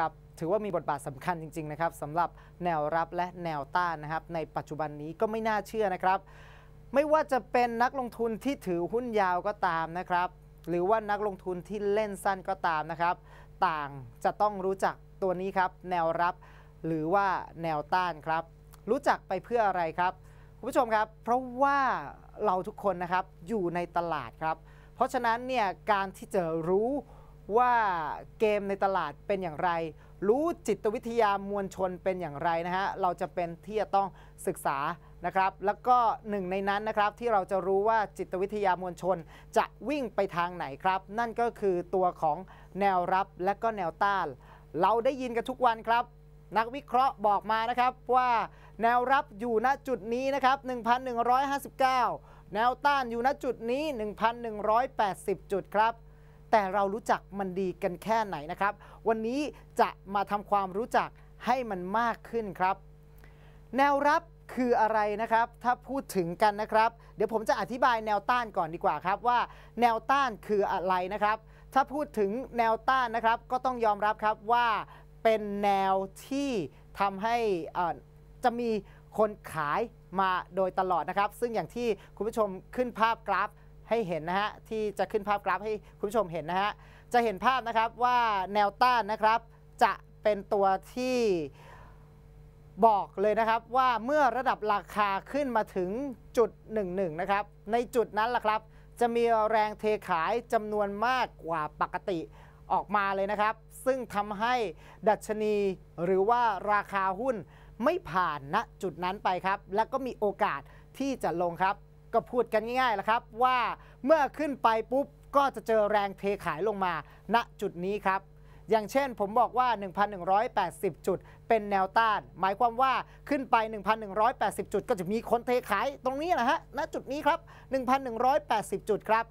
รับถือว่ามีบทบาทสำคัญจริงๆนะครับสำหรับแนวรับและแนวต้านนะครับ ในปัจจุบันนี้ก็ไม่น่าเชื่อนะครับ ไม่ว่าจะเป็นนักลงทุนที่ถือหุ้นยาวก็ตามนะครับ หรือว่านักลงทุนที่เล่นสั้นก็ตามนะครับ ต่างจะต้องรู้จักตัวนี้ครับ แนวรับ หรือว่าแนวต้านครับ รู้จักไปเพื่ออะไรครับคุณผู้ชมครับ เพราะว่าเราทุกคนนะครับอยู่ในตลาดครับ เพราะฉะนั้นเนี่ยการที่จะรู้ว่าเกมในตลาดเป็นอย่างไร รู้จิตวิทยามวลชนเป็นอย่างไรนะฮะ เราจะเป็นที่จะต้องศึกษานะครับ แล้วก็หนึ่งในนั้นนะครับ ที่เราจะรู้ว่าจิตวิทยามวลชนจะวิ่งไปทางไหนครับ นั่นก็คือตัวของแนวรับและก็แนวต้าน เราได้ยิน กันทุกวันครับ นักวิเคราะห์บอกมานะครับว่าแนวรับอยู่ณจุดนี้นะครับ 1,159 แนวต้านอยู่ณจุดนี้ 1,180 จุดครับแต่เรารู้จักมันดีกันแค่ไหนนะครับ วันนี้จะมาทำความรู้จักให้มันมากขึ้นครับ แนวรับคืออะไรนะครับ ถ้าพูดถึงกันนะครับ เดี๋ยวผมจะอธิบายแนวต้านก่อนดีกว่าครับว่าแนวต้านคืออะไรนะครับ ถ้าพูดถึงแนวต้านนะครับ ก็ต้องยอมรับครับว่าเป็นแนวที่ทำให้จะมีคนขายมาโดยตลอดนะครับ ซึ่งอย่างที่คุณผู้ชมขึ้นภาพกราฟให้เห็นนะฮะที่จะขึ้นภาพกราฟให้คุณผู้ชมเห็นนะฮะจะเห็นภาพนะครับว่าแนวต้านนะครับจะเป็นตัวที่บอกเลยนะครับว่าเมื่อระดับราคาขึ้นมาถึงจุด 11 นะครับ ในจุดนั้นล่ะครับ จะมีแรงเทขายจำนวนมากกว่าปกติออกมาเลยนะครับ ซึ่งทำให้ดัชนีหรือว่าราคาหุ้นไม่ผ่านณนะจุดนั้นไปครับ และก็มีโอกาสที่จะลงครับก็พูดกันง่ายๆแหละครับว่า เมื่อขึ้นไปปุ๊บก็จะเจอแรงเทขายลงมา ณจุดนี้ครับ อย่างเช่นผมบอกว่า 1,180 จุด เป็นแนวต้าน หมายความว่าขึ้นไป 1,180 จุดก็จะมีคนเทขายตรงนี้นะฮะณจุดนี้ครับ 1,180 จุดครับ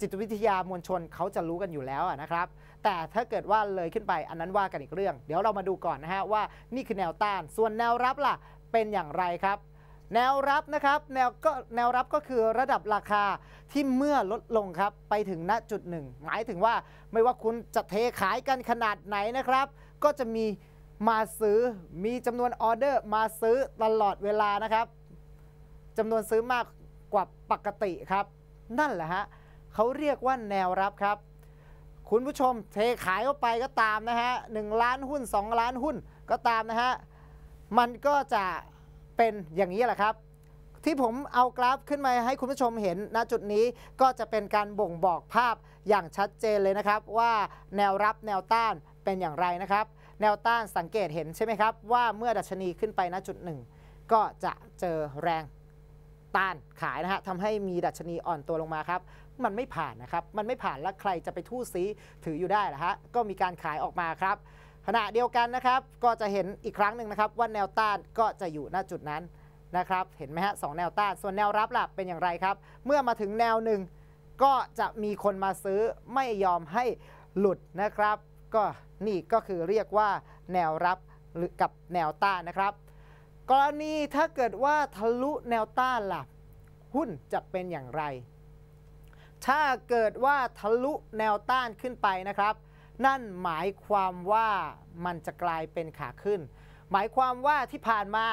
จิตวิทยามวลชนเขาจะรู้กันอยู่แล้วนะครับ แต่ถ้าเกิดว่าเลยขึ้นไปอันนั้นว่ากันอีกเรื่อง เดี๋ยวเรามาดูก่อนนะฮะว่านี่คือแนวต้านส่วนแนวรับล่ะ เป็นอย่างไรครับแนวรับนะครับแนวก็แนวรับก็คือระดับราคาที่เมื่อลดลงครับ ไปถึงณจุดหนึ่งหมายถึงว่าไม่ว่าคุณจะเทขายกันขนาดไหนนะครับ ก็จะมีมาซื้อมีจำนวนออเดอร์มาซื้อตลอดเวลานะครับจำนวนซื้อมากกว่าปกติครับ นั่นแหละฮะเขาเรียกว่าแนวรับครับ คุณผู้ชมเทขายเข้าไปก็ตามนะฮะหล้านหุ้น 2 ล้านหุ้นก็ตามนะฮะมันก็จะเป็นอย่างนี้แหละครับ ที่ผมเอากราฟขึ้นมาให้คุณผู้ชมเห็นณจุดนี้ก็จะเป็นการบ่งบอกภาพอย่างชัดเจนเลยนะครับ ว่าแนวรับแนวต้านเป็นอย่างไรนะครับ แนวต้านสังเกตเห็นใช่ไหมครับว่าเมื่อดัชนีขึ้นไปณจุดหนึ่ง ก็จะเจอแรงต้านขายนะฮะทำให้มีดัชนีอ่อนตัวลงมาครับ มันไม่ผ่านนะครับมันไม่ผ่านแล้วใครจะไปทู่ซีถืออยู่ได้หรอฮะก็มีการขายออกมาครับขณะเดียวกันนะครับ ก็จะเห็นอีกครั้งหนึ่งนะครับ ว่าแนวต้านก็จะอยู่ณจุดนั้นนะครับ เห็นไหมฮะสแนวต้านส่วนแนวรับหลัะเป็นอย่างไรครับ เมื่อมาถึงแนวหนึ่งก็จะมีคนมาซื้อไม่ยอมให้หลุดนะครับ ก็นี่ก็คือเรียกว่าแนวรับหรือกับแนวต้านนะครับ กรณีถ้าเกิดว่าทะลุแนวต้านล่ะหุ้นจะเป็นอย่างไร ถ้าเกิดว่าทะลุแนวต้านขึ้นไปนะครับนั่นหมายความว่ามันจะกลายเป็นขาขึ้น หมายความว่าที่ผ่านมา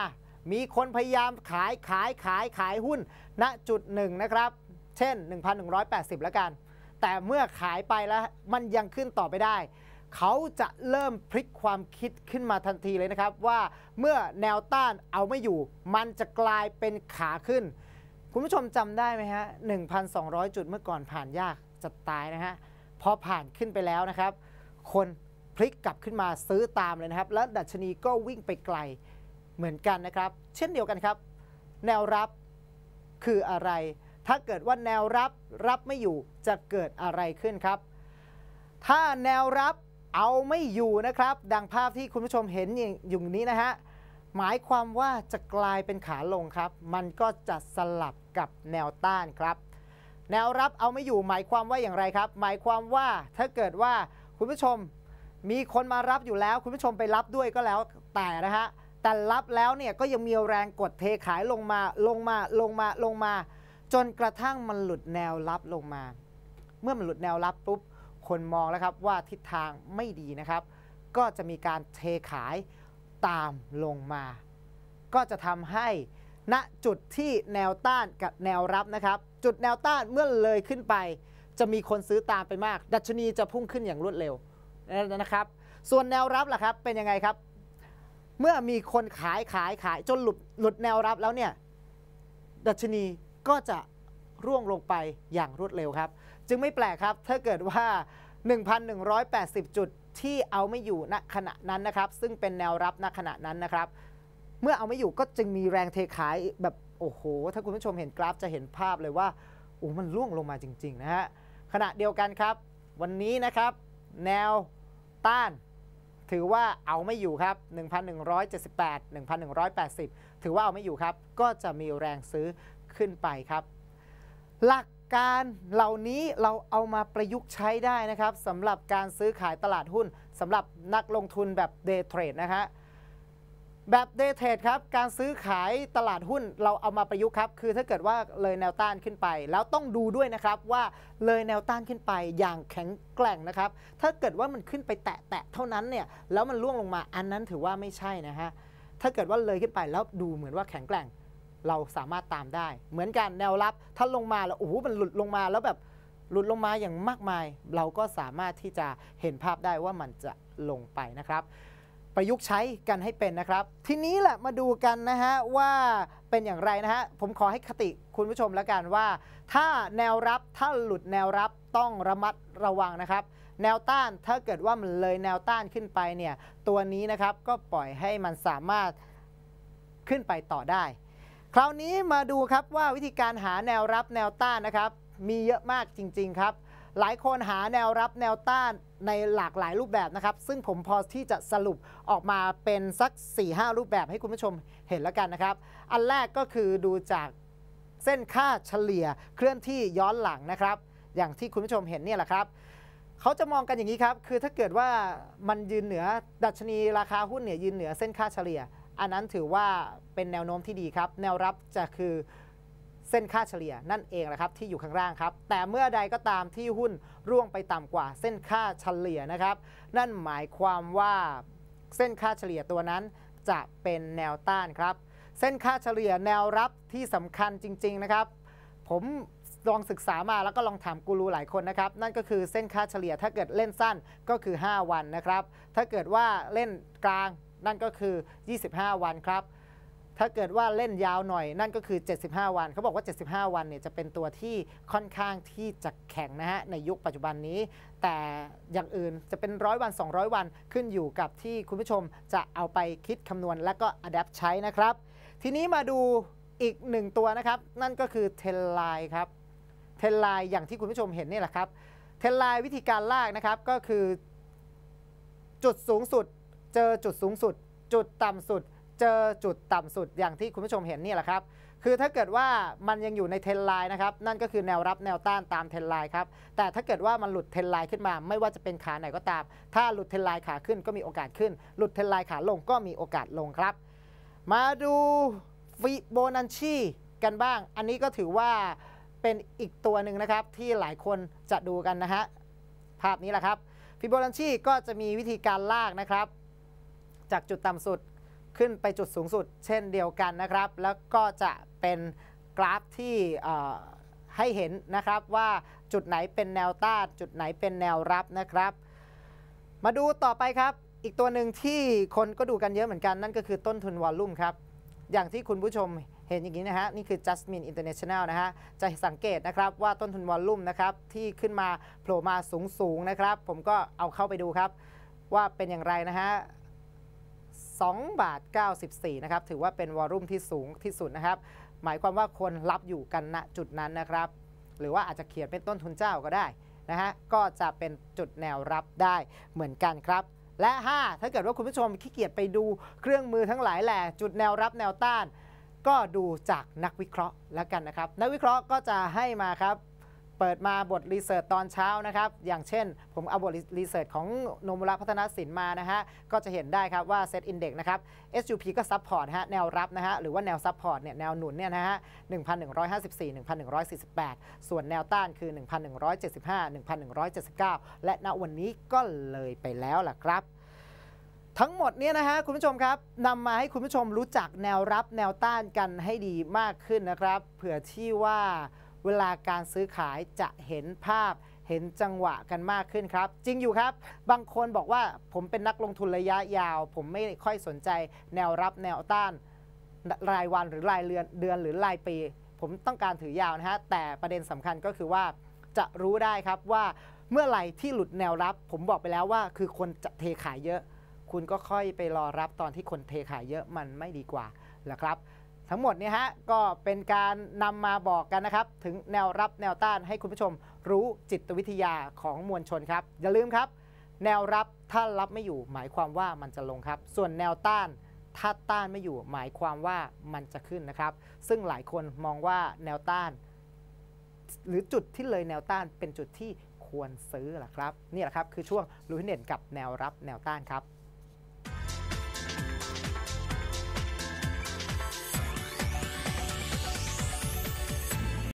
มีคนพยายามขายขายขายขายหุ้น ณจุดหนึ่งนะครับ เช่น 1,180แล้วกัน แต่เมื่อขายไปแล้วมันยังขึ้นต่อไปได้ เขาจะเริ่มพลิกความคิดขึ้นมาทันทีเลยนะครับ ว่าเมื่อแนวต้านเอาไม่อยู่ มันจะกลายเป็นขาขึ้นคุณผู้ชมจำได้ไหมฮะ1,200 จุดเมื่อก่อนผ่านยากจะตายนะฮะพอผ่านขึ้นไปแล้วนะครับคนพลิกกลับขึ้นมาซื้อตามเลยนะครับ และดัชนีก็วิ่งไปไกลเหมือนกันนะครับ เช่นเดียวกันครับ แนวรับคืออะไร ถ้าเกิดว่าแนวรับรับไม่อยู่จะเกิดอะไรขึ้นครับ ถ้าแนวรับเอาไม่อยู่นะครับ ดังภาพที่คุณผู้ชมเห็นอยู่นี้นะฮะหมายความว่าจะกลายเป็นขาลงครับ มันก็จะสลับกับแนวต้านครับ แนวรับเอาไม่อยู่หมายความว่าอย่างไรครับ หมายความว่าถ้าเกิดว่าคุณผู้ชมมีคนมารับอยู่แล้ว คุณผู้ชมไปรับด้วยก็แล้วแต่นะฮะแต่รับแล้วเนี่ยก็ยังมีแรงกดเทขายลงมาลงมาลงมาลงมา จนกระทั่งมันหลุดแนวรับลงมา เมื่อมันหลุดแนวรับปุ๊บคนมองแล้วครับ ว่าทิศทางไม่ดีนะครับ ก็จะมีการเทขายตามลงมา ก็จะทำให้ณจุดที่แนวต้านกับแนวรับนะครับ จุดแนวต้านเมื่อเลยขึ้นไปจะมีคนซื้อตามไปมาก ดัชนีจะพุ่งขึ้นอย่างรวดเร็วนะครับ ส่วนแนวรับล่ะครับเป็นยังไงครับ เมื่อมีคนขายขายขายจนหลุดหลุดแนวรับแล้วเนี่ยดัชนีก็จะร่วงลงไปอย่างรวดเร็วครับ จึงไม่แปลกครับ ถ้าเกิดว่า 1,180 จุดที่เอาไม่อยู่ณขณะนั้นนะครับ ซึ่งเป็นแนวรับณขณะนั้นนะครับ เมื่อเอาไม่อยู่ก็จึงมีแรงเทขายแบบโอ้โหถ้าคุณผู้ชมเห็นกราฟจะเห็นภาพเลยว่าโอ้ มันร่วงลงมาจริง ๆนะฮะขณะเดียวกันครับ วันนี้นะครับ แนวต้าน ถือว่าเอาไม่อยู่ครับ 1,178 1,180 ถือว่าเอาไม่อยู่ครับ ก็จะมีแรงซื้อขึ้นไปครับ หลักการเหล่านี้เราเอามาประยุกต์ใช้ได้นะครับสำหรับการซื้อขายตลาดหุ้นสำหรับนักลงทุนแบบเดย์เทรดนะครับแบบเดเทรดครับ การซื้อขายตลาดหุ้นเราเอามาประยุกต์ครับคือถ้าเกิดว่าเลยแนวต้านขึ้นไป แล้วต้องดูด้วยนะครับว่าเลยแนวต้านขึ้นไปอย่างแข็งแกร่งนะครับถ้าเกิดว่ามันขึ้นไปแตะๆเท่านั้นเนี่ยแล้วมันล่วงลงมาอันนั้นถือว่าไม่ใช่นะฮะถ้าเกิดว่าเลยขึ้นไปแล้วดูเหมือนว่าแข็งแกร่ง เราสามารถตามได้ เหมือนกันแนวรับถ้าลงมาแล้วโอ้โหมันหลุดลงมา แล้วแบบหลุดลงมาอย่างมากมาย เราก็สามารถที่จะเห็นภาพได้ว่ามันจะลงไปนะครับประยุกต์ใช้กันให้เป็นนะครับ ทีนี้แหละมาดูกันนะฮะว่าเป็นอย่างไรนะฮะผมขอให้คติคุณผู้ชมแล้วกันว่า ถ้าแนวรับถ้าหลุดแนวรับต้องระมัดระวังนะครับ แนวต้านถ้าเกิดว่ามันเลยแนวต้านขึ้นไปเนี่ยตัวนี้นะครับก็ปล่อยให้มันสามารถขึ้นไปต่อได้ คราวนี้มาดูครับว่าวิธีการหาแนวรับแนวต้านนะครับ มีเยอะมากจริง ๆครับหลายคนหาแนวรับแนวต้านในหลากหลายรูปแบบนะครับ ซึ่งผมพอที่จะสรุปออกมาเป็นสัก4-5รูปแบบให้คุณผู้ชมเห็นแล้วกันนะครับ อันแรกก็คือดูจากเส้นค่าเฉลี่ยเคลื่อนที่ย้อนหลังนะครับ อย่างที่คุณผู้ชมเห็นเนี่ยแหละครับเขาจะมองกันอย่างนี้ครับ คือถ้าเกิดว่ามันยืนเหนือ ดัชนีราคาหุ้นเนี่ยยืนเหนือเส้นค่าเฉลี่ย อันนั้นถือว่าเป็นแนวโน้มที่ดีครับ แนวรับจะคือเส้นค่าเฉลี่ยนั่นเองนะครับที่อยู่ข้างล่างครับ แต่เมื่อใดก็ตามที่หุ้นร่วงไปต่ำกว่า เส้นค่าเฉลี่ยนะครับ นั่นหมายความว่าเส้นค่าเฉลี่ยตัวนั้นจะเป็นแนวต้านครับ เส้นค่าเฉลี่ยแนวรับที่สำคัญจริง ๆนะครับ ผมลองศึกษามาแล้วก็ลองถามกูรูหลายคนนะครับนั่นก็คือเส้นค่าเฉลี่ยถ้าเกิดเล่นสั้นก็คือ 5 วันนะครับ ถ้าเกิดว่าเล่นกลางนั่นก็คือ 25 วันครับถ้าเกิดว่าเล่นยาวหน่อยนั่นก็คือ 75 วัน เขาบอกว่า 75 วันเนี่ยจะเป็นตัวที่ค่อนข้างที่จะแข็งนะฮะในยุคปัจจุบันนี้ แต่อย่างอื่นจะเป็นร้อยวัน 200 วันขึ้นอยู่กับที่คุณผู้ชมจะเอาไปคิดคำนวณ และก็อัดแอปใช้นะครับ ทีนี้มาดูอีกหนึ่งตัวนะครับนั่นก็คือเทลไลน์ครับเทลไลน์อย่างที่คุณผู้ชมเห็นนี่แหละครับเทลไลน์วิธีการลากนะครับก็คือ จุดสูงสุด เจอจุดสูงสุดจุดต่ำสุดเจอจุดต่ำสุดอย่างที่คุณผู้ชมเห็นนี่แหละครับ คือถ้าเกิดว่ามันยังอยู่ในเทนไลน์นะครับ นั่นก็คือแนวรับแนวต้านตามเทนไลน์ครับ แต่ถ้าเกิดว่ามันหลุดเทนไลน์ขึ้นมา ไม่ว่าจะเป็นขาไหนก็ตาม ถ้าหลุดเทนไลน์ขาขึ้นก็มีโอกาสขึ้น หลุดเทนไลน์ขาลงก็มีโอกาสลงครับ มาดูฟิโบนัชชีกันบ้าง อันนี้ก็ถือว่าเป็นอีกตัวหนึ่งนะครับที่หลายคนจะดูกันนะฮะ ภาพนี้แหละครับ ฟิโบนัชชีก็จะมีวิธีการลากนะครับ จากจุดต่ำสุดขึ้นไปจุดสูงสุด เช่นเดียวกันนะครับ แล้วก็จะเป็นกราฟที่ให้เห็นนะครับว่าจุดไหนเป็นแนวต้าน จุดไหนเป็นแนวรับนะครับ มาดูต่อไปครับ อีกตัวหนึ่งที่คนก็ดูกันเยอะเหมือนกัน นั่นก็คือต้นทุนวอลลุ่มครับ อย่างที่คุณผู้ชมเห็นอย่างนี้นะฮะนี่คือ Jasmine International นะฮะ จะสังเกตนะครับว่าต้นทุนวอลลุ่มนะครับ ที่ขึ้นมาโผล่มาสูงสูงนะครับ ผมก็เอาเข้าไปดูครับว่าเป็นอย่างไรนะฮะ2บาท94นะครับถือว่าเป็น วอลุ่ม ที่สูงที่สุดนะครับ หมายความว่าคนรับอยู่กันณจุดนั้นนะครับ หรือว่าอาจจะเขียนเป็นต้นทุนเจ้าก็ได้นะฮะก็จะเป็นจุดแนวรับได้เหมือนกันครับและ 5 ถ้าเกิดว่าคุณผู้ชมขี้เกียจไปดูเครื่องมือทั้งหลายแหละจุดแนวรับแนวต้าน ก็ดูจากนักวิเคราะห์แล้วกันนะครับ นักวิเคราะห์ก็จะให้มาครับเปิดมาบทรีเสิร์ชตอนเช้านะครับ อย่างเช่นผมเอาบทรีเสิร์ชของโนมุระพัฒนศิลป์มานะฮะ ก็จะเห็นได้ครับว่าเซตอินเด็กซ์นะครับ SUP ก็ซับพอร์ตฮะแนวรับนะฮะหรือว่าแนวซับพอร์ตเนี่ยแนวหนุนเนี่ยนะฮะ1,154 1,148 ส่วนแนวต้านคือ 1,175 1,179 และณวันนี้ก็เลยไปแล้วล่ะครับ ทั้งหมดเนี่ยนะฮะคุณผู้ชมครับนำมาให้คุณผู้ชมรู้จักแนวรับแนวต้านกันให้ดีมากขึ้นนะครับเผื่อที่ว่าเวลาการซื้อขายจะเห็นภาพเห็นจังหวะกันมากขึ้นครับ จริงอยู่ครับ บางคนบอกว่าผมเป็นนักลงทุนระยะยาว ผมไม่ค่อยสนใจแนวรับแนวต้าน รายวันหรือรายเดือนเดือนหรือรายปีผมต้องการถือยาวนะฮะแต่ประเด็นสำคัญก็คือว่า จะรู้ได้ครับว่าเมื่อไหร่ที่หลุดแนวรับ ผมบอกไปแล้วว่าคือคนจะเทขายเยอะ คุณก็ค่อยไปรอรับตอนที่คนเทขายเยอะมันไม่ดีกว่าเหรอครับทั้งหมดนี่ฮะก็เป็นการนำมาบอกกันนะครับ ถึงแนวรับแนวต้านให้คุณผู้ชมรู้จิตวิทยาของมวลชนครับ อย่าลืมครับ แนวรับถ้ารับไม่อยู่หมายความว่ามันจะลงครับ ส่วนแนวต้านถ้าต้านไม่อยู่หมายความว่ามันจะขึ้นนะครับ ซึ่งหลายคนมองว่าแนวต้าน หรือจุดที่เลยแนวต้านเป็นจุดที่ควรซื้อแหละครับนี่แหละครับคือช่วงรู้เด่นกับแนวรับแนวต้านครับ